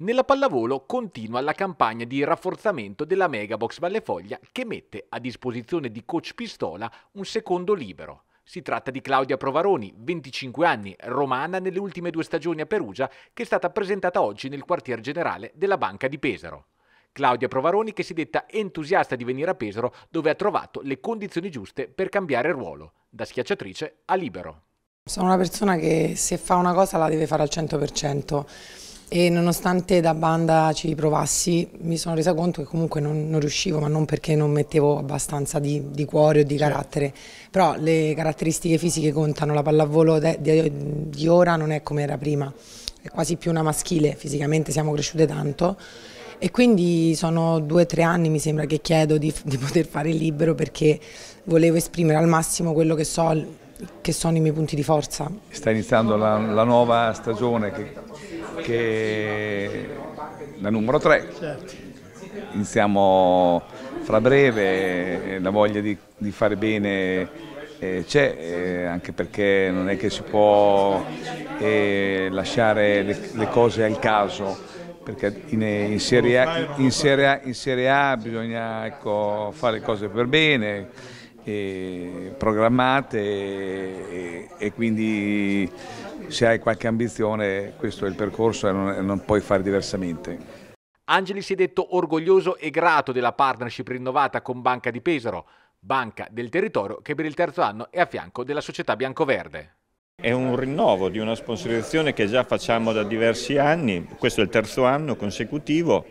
Nella pallavolo continua la campagna di rafforzamento della Megabox Vallefoglia che mette a disposizione di coach Pistola un secondo libero. Si tratta di Claudia Provaroni, 25 anni, romana nelle ultime due stagioni a Perugia, che è stata presentata oggi nel quartier generale della Banca di Pesaro. Claudia Provaroni che si detta entusiasta di venire a Pesaro dove ha trovato le condizioni giuste per cambiare ruolo, da schiacciatrice a libero. Sono una persona che se fa una cosa la deve fare al 100% e nonostante da banda ci provassi mi sono resa conto che comunque non, non riuscivo ma non perché non mettevo abbastanza di, di, cuore o di certo. carattere però le caratteristiche fisiche contano la pallavolo de, de, di ora non è come era prima è quasi più una maschile fisicamente siamo cresciute tanto e quindi sono due o tre anni mi sembra che chiedo di, di poter fare il libero perché volevo esprimere al massimo quello che so che sono i miei punti di forza. Sta iniziando la, la nuova stagione che che la numero 3. Iniziamo fra breve, la voglia di, di fare bene eh, c'è, eh, anche perché non è che si può eh, lasciare le, le, cose al caso, perché in, eh, in, serie, a, in, serie, a, in serie, a, bisogna ecco, fare le cose per bene programmate e, e, quindi se hai qualche ambizione questo è il percorso e non, non puoi fare diversamente. Angeli si è detto orgoglioso e grato della partnership rinnovata con Banca di Pesaro, banca del territorio che per il terzo anno è a fianco della società biancoverde. È un rinnovo di una sponsorizzazione che già facciamo da diversi anni, questo è il terzo anno consecutivo,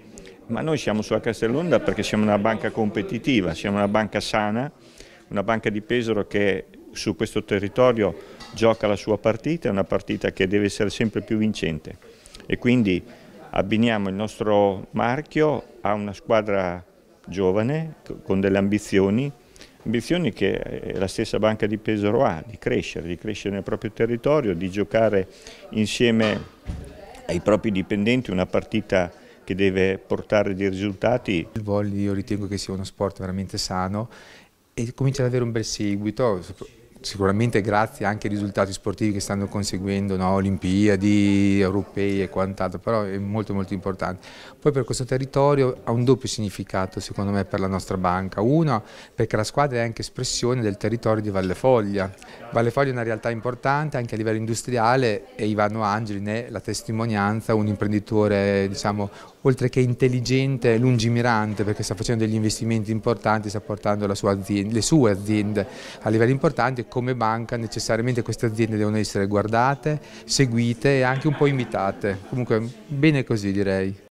ma noi siamo sulla Castellonda perché siamo una banca competitiva, siamo una banca sana, una banca di Pesaro che su questo territorio gioca la sua partita, è una partita che deve essere sempre più vincente e quindi abbiniamo il nostro marchio a una squadra giovane con delle ambizioni, ambizioni che eh, la stessa Banca di Pesaro ha, di crescere, di crescere nel proprio territorio, di giocare insieme ai propri dipendenti una partita che deve portare dei risultati. Il volley io ritengo che sia uno sport veramente sano e comincia ad avere un bel seguito, sicuramente grazie anche ai risultati sportivi che stanno conseguendo, no? Olimpiadi, Europei e quant'altro, però è molto molto importante. Poi per questo territorio ha un doppio significato secondo me per la nostra banca, uno perché la squadra è anche espressione del territorio di Valle Foglia, Valle Foglia è una realtà importante anche a livello industriale e Ivano Angeli ne è la testimonianza, un imprenditore diciamo oltre che intelligente, e lungimirante perché sta facendo degli investimenti importanti, sta portando sua azienda, le sue aziende a livelli importanti e come banca necessariamente queste aziende devono essere guardate, seguite e anche un po' imitate. Comunque bene così direi.